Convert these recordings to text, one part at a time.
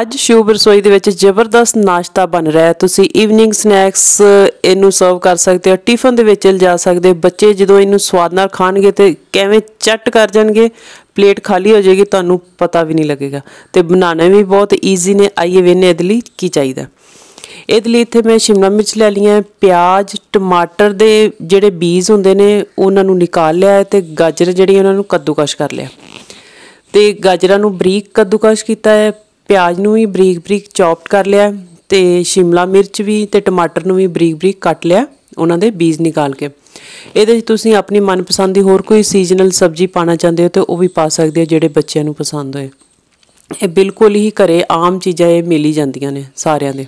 ਅੱਜ ਸ਼ੂਬ ਰਸੋਈ ਦੇ ਵਿੱਚ ਜ਼ਬਰਦਸਤ ਨਾਸ਼ਤਾ ਬਣ ਰਿਹਾ ਹੈ ਤੁਸੀਂ ਈਵਨਿੰਗ ਸਨੈਕਸ ਇਹਨੂੰ ਸਰਵ ਕਰ ਸਕਦੇ ਹੋ ਟਿਫਨ ਦੇ ਵਿੱਚ ਲਿਜਾ ਸਕਦੇ ਬੱਚੇ ਜਦੋਂ ਇਹਨੂੰ ਸਵਾਦ ਨਾਲ ਖਾਣਗੇ ਤੇ ਕਿਵੇਂ ਚੱਟ ਕਰ ਜਾਣਗੇ ਪਲੇਟ ਖਾਲੀ ਹੋ ਜਾਏਗੀ ਤੁਹਾਨੂੰ ਪਤਾ ਵੀ ਨਹੀਂ ਲੱਗੇਗਾ ਤੇ ਬਣਾਉਣੇ ਵੀ ਬਹੁਤ ਈਜ਼ੀ ਨੇ ਆਈਏ ਵੇਨੇ ਇਦਲੀ ਕੀ ਚਾਹੀਦਾ ਇਦਲੀ ਇੱਥੇ ਮੈਂ ਸ਼ਿਮਲਾ ਮਿਰਚ ਲੈ ਲਈਆਂ ਪਿਆਜ਼ ਟਮਾਟਰ ਦੇ ਜਿਹੜੇ ਬੀਜ ਹੁੰਦੇ ਨੇ ਉਹਨਾਂ ਨੂੰ ਨਿਕਾਲ ਲਿਆ ਤੇ ਗਾਜਰ ਜਿਹੜੀ ਉਹਨਾਂ ਨੂੰ ਕੱਦੂਕਸ਼ ਕਰ ਲਿਆ ਤੇ ਗਾਜਰਾਂ ਨੂੰ ਬਰੀਕ ਕੱਦੂਕਸ਼ ਕੀਤਾ ਹੈ ਪਿਆਜ਼ ਨੂੰ ਵੀ ਬਰੀਕ ਬਰੀਕ ਚੌਪਡ ਕਰ ਲਿਆ ਤੇ ਸ਼ਿਮਲਾ ਮਿਰਚ ਵੀ ਤੇ ਟਮਾਟਰ ਨੂੰ ਵੀ ਬਰੀਕ ਬਰੀਕ ਕੱਟ ਲਿਆ ਉਹਨਾਂ ਦੇ ਬੀਜ ਨਿਕਾਲ ਕੇ ਇਹਦੇ ਵਿੱਚ ਤੁਸੀਂ ਆਪਣੀ ਮਨਪਸੰਦ ਦੀ ਹੋਰ ਕੋਈ ਸੀਜ਼ਨਲ ਸਬਜ਼ੀ ਪਾਣਾ ਚਾਹੁੰਦੇ ਹੋ ਤੇ ਉਹ ਵੀ ਪਾ ਸਕਦੇ ਹੋ ਜਿਹੜੇ ਬੱਚਿਆਂ ਨੂੰ ਪਸੰਦ ਹੋਏ ਇਹ ਬਿਲਕੁਲ ਹੀ ਘਰੇ ਆਮ ਚੀਜ਼ਾਂ ਇਹ ਮਿਲ ਹੀ ਜਾਂਦੀਆਂ ਨੇ ਸਾਰਿਆਂ ਦੇ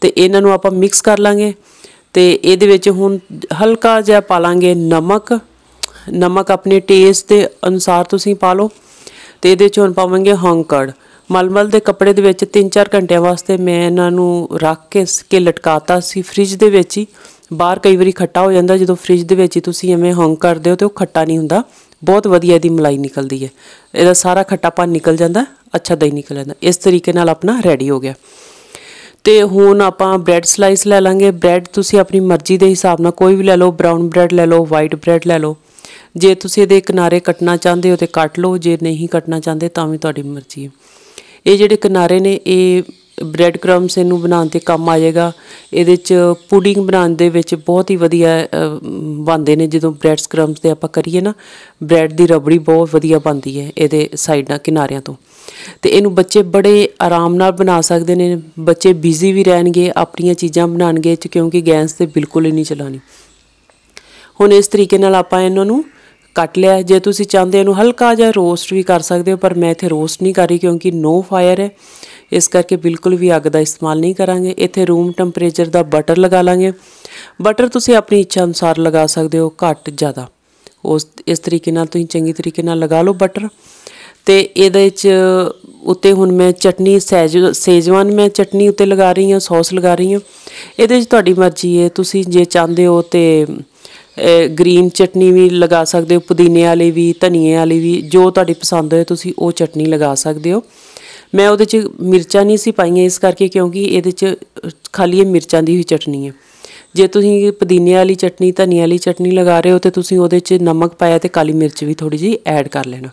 ਤੇ ਇਹਨਾਂ ਨੂੰ ਆਪਾਂ ਮਿਕਸ ਕਰ ਲਾਂਗੇ ਤੇ ਇਹਦੇ ਵਿੱਚ ਹੁਣ ਹਲਕਾ ਜਿਹਾ ਪਾ ਲਾਂਗੇ ਨਮਕ ਨਮਕ ਆਪਣੇ ਟੇਸਟ ਦੇ ਅਨੁਸਾਰ ਤੁਸੀਂ ਪਾ ਲਓ ਤੇ ਇਹਦੇ ਵਿੱਚ ਹੁਣ ਪਾਵਾਂਗੇ ਹੰਕੜ ਮਲਮਲ ਦੇ ਕੱਪੜੇ ਦੇ ਵਿੱਚ 3-4 ਘੰਟਿਆਂ ਵਾਸਤੇ ਮੈਂ ਇਹਨਾਂ ਨੂੰ ਰੱਖ ਕੇ ਸਕੇ ਲਟਕਾਤਾ ਸੀ ਫ੍ਰਿਜ ਦੇ ਵਿੱਚ ਹੀ ਬਾਹਰ ਕਈ ਵਾਰੀ ਖੱਟਾ ਹੋ ਜਾਂਦਾ ਜਦੋਂ ਫ੍ਰਿਜ ਦੇ ਵਿੱਚ ਹੀ ਤੁਸੀਂ ਐਵੇਂ ਹੰਗ ਕਰਦੇ ਹੋ ਤੇ ਉਹ ਖੱਟਾ ਨਹੀਂ ਹੁੰਦਾ ਬਹੁਤ ਵਧੀਆ ਦੀ ਮਲਾਈ ਨਿਕਲਦੀ ਹੈ ਇਹਦਾ ਸਾਰਾ ਖੱਟਾਪਨ ਨਿਕਲ ਜਾਂਦਾ ਅੱਛਾ ਦਹੀਂ ਨਿਕਲ ਜਾਂਦਾ ਇਸ ਤਰੀਕੇ ਨਾਲ ਆਪਣਾ ਰੈਡੀ ਹੋ ਗਿਆ ਤੇ ਹੁਣ ਆਪਾਂ ਬ੍ਰੈਡ ਸਲਾਈਸ ਲੈ ਲਾਂਗੇ ਬ੍ਰੈਡ ਤੁਸੀਂ ਆਪਣੀ ਮਰਜ਼ੀ ਦੇ ਹਿਸਾਬ ਨਾਲ ਕੋਈ ਵੀ ਲੈ ਲਓ ਬ੍ਰਾਊਨ ਬ੍ਰੈਡ ਲੈ ਲਓ ਵਾਈਟ ਬ੍ਰੈਡ ਲੈ ਲਓ ਜੇ ਤੁਸੀਂ ਇਹਦੇ ਕਿਨਾਰੇ ਕੱਟਣਾ ਚਾਹੁੰਦੇ ਹੋ ਤੇ ਕੱਟ ਲਓ ਜੇ ਨਹੀਂ ਕੱਟਣਾ ਚਾਹੁੰਦੇ ਤਾਂ ਵੀ ਤੁਹਾਡੀ ਮਰਜ਼ੀ ਹੈ ਇਹ ਜਿਹੜੇ ਕਿਨਾਰੇ ਨੇ ਇਹ ਬ੍ਰੈਡ ਕ੍ਰੰਬਸ ਇਹਨੂੰ ਬਣਾਉਣ ਤੇ ਕੰਮ ਆ ਜਾਏਗਾ ਇਹਦੇ ਚ ਪੁਡਿੰਗ ਬਣਾਉਣ ਦੇ ਵਿੱਚ ਬਹੁਤ ਹੀ ਵਧੀਆ ਬਣਦੇ ਨੇ ਜਦੋਂ ਬ੍ਰੈਡਸ ਕ੍ਰੰਬਸ ਤੇ ਆਪਾਂ ਕਰੀਏ ਨਾ ਬ੍ਰੈਡ ਦੀ ਰਬੜੀ ਬਹੁਤ ਵਧੀਆ ਬਣਦੀ ਹੈ ਇਹਦੇ ਸਾਈਡਾਂ ਕਿਨਾਰਿਆਂ ਤੋਂ ਤੇ ਇਹਨੂੰ ਬੱਚੇ ਬੜੇ ਆਰਾਮ ਨਾਲ ਬਣਾ ਸਕਦੇ ਨੇ ਬੱਚੇ ਬਿਜ਼ੀ ਵੀ ਰਹਿਣਗੇ ਆਪਣੀਆਂ ਚੀਜ਼ਾਂ ਬਣਾਉਣਗੇ ਕਿਉਂਕਿ ਗੈਸ ਤੇ ਬਿਲਕੁਲ ਹੀ ਨਹੀਂ ਚਲਾਣੀ ਹੁਣ ਇਸ ਤਰੀਕੇ ਨਾਲ ਆਪਾਂ ਇਹਨਾਂ ਨੂੰ ਕੱਟ ਲਿਆ ਜੇ ਤੁਸੀਂ ਚਾਹੁੰਦੇ ਇਹਨੂੰ ਹਲਕਾ ਜਿਹਾ ਰੋਸਟ ਵੀ ਕਰ ਸਕਦੇ ਹੋ ਪਰ ਮੈਂ ਇੱਥੇ ਰੋਸਟ ਨਹੀਂ ਕਰ ਰਹੀ ਕਿਉਂਕਿ ਨੋ ਫਾਇਰ ਹੈ ਇਸ ਕਰਕੇ ਬਿਲਕੁਲ ਵੀ ਅੱਗ ਦਾ ਇਸਤੇਮਾਲ ਨਹੀਂ ਕਰਾਂਗੇ ਇੱਥੇ ਰੂਮ ਟੈਂਪਰੇਚਰ ਦਾ ਬਟਰ ਲਗਾ ਲਾਂਗੇ ਬਟਰ ਤੁਸੀਂ ਆਪਣੀ ਇੱਛਾ ਅਨੁਸਾਰ ਲਗਾ ਸਕਦੇ ਹੋ ਘੱਟ ਜ਼ਿਆਦਾ ਉਸ ਇਸ ਤਰੀਕੇ ਨਾਲ ਤੁਸੀਂ ਚੰਗੀ ਤਰੀਕੇ ਨਾਲ ਲਗਾ ਲਓ ਬਟਰ ਤੇ ਇਹਦੇ ਵਿੱਚ ਉੱਤੇ ਹੁਣ ਮੈਂ ਚਟਨੀ ਸੇਜਵਾਨ ਮੈਂ ਚਟਨੀ ਉੱਤੇ ਲਗਾ ਰਹੀ ਹਾਂ ਸੌਸ ਲਗਾ ਰਹੀ ਹਾਂ ਇਹਦੇ ਵਿੱਚ ਤੁਹਾਡੀ ਮਰਜ਼ੀ ਹੈ ਤੁਸੀਂ ਜੇ ਚਾਹੁੰਦੇ ਹੋ ਤੇ ਗ੍ਰੀਨ ਚਟਨੀ ਵੀ ਲਗਾ ਸਕਦੇ ਹੋ ਪੁਦੀਨੇ ਵਾਲੀ ਵੀ ਧਨੀਏ ਵਾਲੀ ਵੀ ਜੋ ਤੁਹਾਡੀ ਪਸੰਦ ਹੋਏ ਤੁਸੀਂ ਉਹ ਚਟਨੀ ਲਗਾ ਸਕਦੇ ਹੋ ਮੈਂ ਉਹਦੇ 'ਚ ਮਿਰਚਾਂ ਨਹੀਂ ਸੀ ਪਾਈਆਂ ਇਸ ਕਰਕੇ ਕਿਉਂਕਿ ਇਹਦੇ 'ਚ ਖਾਲੀ ਇਹ ਮਿਰਚਾਂ ਦੀ ਹੀ ਚਟਨੀ ਹੈ ਜੇ ਤੁਸੀਂ ਪੁਦੀਨੇ ਵਾਲੀ ਚਟਨੀ ਧਨੀਏ ਵਾਲੀ ਚਟਨੀ ਲਗਾ ਰਹੇ ਹੋ ਤੇ ਤੁਸੀਂ ਉਹਦੇ 'ਚ ਨਮਕ ਪਾਇਆ ਤੇ ਕਾਲੀ ਮਿਰਚ ਵੀ ਥੋੜੀ ਜੀ ਐਡ ਕਰ ਲੈਣਾ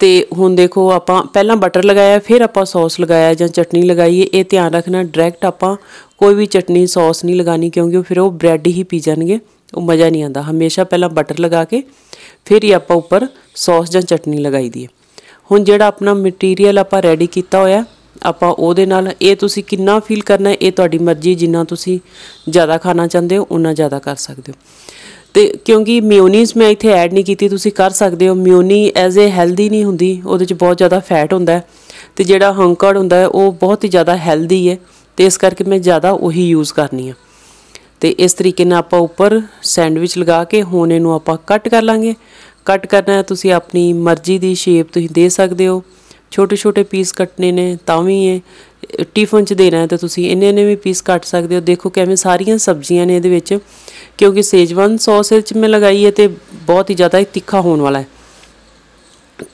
ਤੇ ਹੁਣ ਦੇਖੋ ਆਪਾਂ ਪਹਿਲਾਂ ਬਟਰ ਲਗਾਇਆ ਫਿਰ ਆਪਾਂ ਸੌਸ ਲਗਾਇਆ ਜਾਂ ਚਟਨੀ ਲਗਾਈਏ ਇਹ ਧਿਆਨ ਰੱਖਣਾ ਡਾਇਰੈਕਟ ਆਪਾਂ ਕੋਈ ਵੀ ਚਟਨੀ ਸੌਸ ਨਹੀਂ ਲਗਾਣੀ ਕਿਉਂਕਿ ਫਿਰ ਉਹ ਬ੍ਰੈਡ ਹੀ ਪੀ ਜਾਣਗੇ ਉਹ ਮਜ਼ਾ ਨਹੀਂ ਆਉਂਦਾ ਹਮੇਸ਼ਾ ਪਹਿਲਾਂ ਬਟਰ ਲਗਾ ਕੇ ਫਿਰ ਹੀ ਆਪਾਂ ਉੱਪਰ ਸੌਸ ਜਾਂ ਚਟਨੀ ਲਗਾਈ ਦੀ ਹੁਣ ਜਿਹੜਾ ਆਪਣਾ ਮਟੀਰੀਅਲ ਆਪਾਂ ਰੈਡੀ ਕੀਤਾ ਹੋਇਆ ਆਪਾਂ ਉਹਦੇ ਨਾਲ ਇਹ ਤੁਸੀਂ ਕਿੰਨਾ ਫੀਲ ਕਰਨਾ ਇਹ ਤੁਹਾਡੀ ਮਰਜ਼ੀ ਜਿੰਨਾ ਤੁਸੀਂ ਜ਼ਿਆਦਾ ਖਾਣਾ ਚਾਹੁੰਦੇ ਹੋ ਉਨਾ ਜ਼ਿਆਦਾ ਕਰ ਸਕਦੇ ਹੋ ਤੇ ਕਿਉਂਕਿ ਮਿਊਨੀਜ਼ ਮੈਂ ਇੱਥੇ ਐਡ ਨਹੀਂ ਕੀਤੀ ਤੁਸੀਂ ਕਰ ਸਕਦੇ ਹੋ ਮਿਊਨੀ ਐਜ਼ ਅ ਹੈਲਦੀ ਨਹੀਂ ਹੁੰਦੀ ਉਹਦੇ ਚ ਬਹੁਤ ਜ਼ਿਆਦਾ ਫੈਟ ਹੁੰਦਾ ਹੈ ਤੇ ਜਿਹੜਾ ਹੰਕੜ ਹੁੰਦਾ ਹੈ ਉਹ ਬਹੁਤ ਹੀ ਜ਼ਿਆਦਾ ਹੈਲਦੀ ਹੈ ਤੇ ਇਸ ਕਰਕੇ ਮੈਂ ਜ਼ਿਆਦਾ ਉਹੀ ਯੂਜ਼ ਕਰਨੀ ਆ ਤੇ ਇਸ ਤਰੀਕੇ ਨਾਲ ਆਪਾਂ ਉੱਪਰ ਸੈਂਡਵਿਚ ਲਗਾ ਕੇ ਹੁਣ ਇਹਨੂੰ ਆਪਾਂ ਕੱਟ ਕਰ ਲਾਂਗੇ ਕੱਟ ਕਰਨਾ ਹੈ ਤੁਸੀਂ ਆਪਣੀ ਮਰਜ਼ੀ ਦੀ ਸ਼ੇਪ ਤੁਸੀਂ ਦੇ ਸਕਦੇ ਹੋ ਛੋਟੇ ਛੋਟੇ ਪੀਸ ਕੱਟਨੇ ਨੇ ਤਾਂ ਵੀ ਇਹ ਟਿਫਨ 'ਚ ਦੇਣਾ ਹੈ ਤਾਂ ਤੁਸੀਂ ਇੰਨੇ ਨੇ ਵੀ ਪੀਸ ਕੱਟ ਸਕਦੇ ਹੋ ਦੇਖੋ ਕਿਵੇਂ ਸਾਰੀਆਂ ਸਬਜ਼ੀਆਂ ਨੇ ਇਹਦੇ ਵਿੱਚ ਕਿਉਂਕਿ ਸੇਜਵਾਨ ਸੌਸ ਵਿੱਚ ਮੈਂ ਲਗਾਈ ਹੈ ਤੇ ਬਹੁਤ ਹੀ ਜ਼ਿਆਦਾ ਤਿੱਖਾ ਹੋਣ ਵਾਲਾ ਹੈ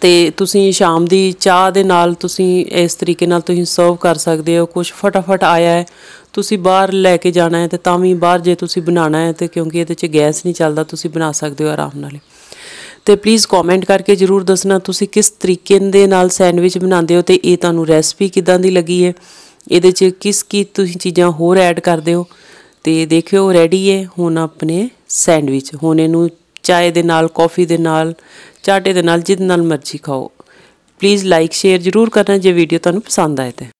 ਤੇ ਤੁਸੀਂ ਸ਼ਾਮ ਦੀ ਚਾਹ ਦੇ ਨਾਲ ਤੁਸੀਂ ਇਸ ਤਰੀਕੇ ਨਾਲ ਤੁਸੀਂ ਸਰਵ ਕਰ ਸਕਦੇ ਹੋ ਕੁਝ ਫਟਾਫਟ ਆਇਆ ਹੈ ਤੁਸੀਂ ਬਾਹਰ ਲੈ ਕੇ ਜਾਣਾ ਹੈ ਤੇ ਤਾਂ ਵੀ ਬਾਹਰ ਜੇ ਤੁਸੀਂ ਬਣਾਉਣਾ ਹੈ ਤੇ ਕਿਉਂਕਿ ਇਹਦੇ 'ਚ ਗੈਸ ਨਹੀਂ ਚੱਲਦਾ ਤੁਸੀਂ ਬਣਾ ਸਕਦੇ ਹੋ ਆਰਾਮ ਨਾਲ ਤੇ ਪਲੀਜ਼ ਕਮੈਂਟ ਕਰਕੇ ਜਰੂਰ ਦੱਸਣਾ ਤੁਸੀਂ ਕਿਸ ਤਰੀਕੇ ਦੇ ਨਾਲ ਸੈਂਡਵਿਚ ਬਣਾਉਂਦੇ ਹੋ ਤੇ ਇਹ ਤੁਹਾਨੂੰ ਰੈਸਪੀ ਕਿਦਾਂ ਦੀ ਲੱਗੀ ਹੈ ਇਹਦੇ 'ਚ ਕਿਸ ਕੀ ਤੁਸੀਂ ਚੀਜ਼ਾਂ ਹੋਰ ਐਡ ਕਰਦੇ ਹੋ ਤੇ ਦੇਖਿਓ ਰੈਡੀ ਹੈ ਹੁਣ ਆਪਣੇ ਸੈਂਡਵਿਚ ਹੁਣ ਇਹਨੂੰ ਚਾਏ ਦੇ ਨਾਲ ਕਾਫੀ ਦੇ ਨਾਲ ਚਾਟੇ ਦੇ ਨਾਲ ਜਿੱਦ ਨਾਲ ਮਰਜ਼ੀ ਖਾਓ ਪਲੀਜ਼ ਲਾਈਕ ਸ਼ੇਅਰ ਜ਼ਰੂਰ ਕਰਨਾ ਜੇ ਵੀਡੀਓ ਤੁਹਾਨੂੰ ਪਸੰਦ ਆਏ ਤੇ